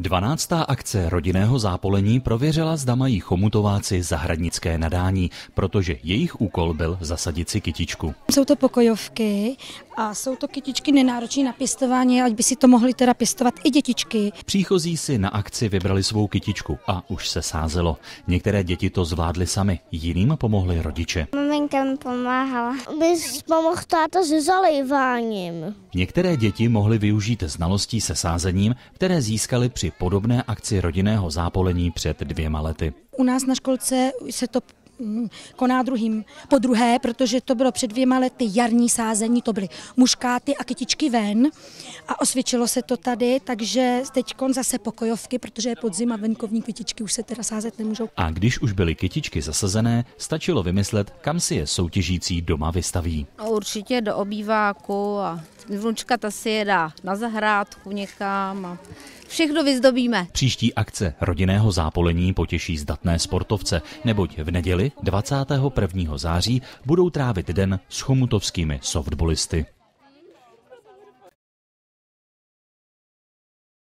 Dvanáctá akce rodinného zápolení prověřila, zda mají chomutováci zahradnické nadání, protože jejich úkol byl zasadit si kytičku. Jsou to pokojovky a jsou to kytičky nenáročné na pěstování, ať by si to mohli teda pěstovat i dětičky. Příchozí si na akci vybrali svou kytičku a už se sázelo. Některé děti to zvládly sami, jiným pomohli rodiče. Maminka mi pomáhala. My pomohl táta se zalejváním. Některé děti mohly využít znalostí se sázením, které získali při při podobné akci rodinného zápolení před dvěma lety. U nás na školce se to mm, koná druhým. Po druhé, protože to bylo před dvěma lety jarní sázení, to byly muškáty a kytičky ven a osvědčilo se to tady, takže teď zase pokojovky, protože je podzim a venkovní kytičky už se teda sázet nemůžou. A když už byly kytičky zasazené, stačilo vymyslet, kam si je soutěžící doma vystaví. A určitě do obýváku a vnučka ta si je dá na zahrádku někam a Všechno vyzdobíme. Příští akce rodinného zápolení potěší zdatné sportovce, neboť v neděli 21. září budou trávit den s chomutovskými softbolisty.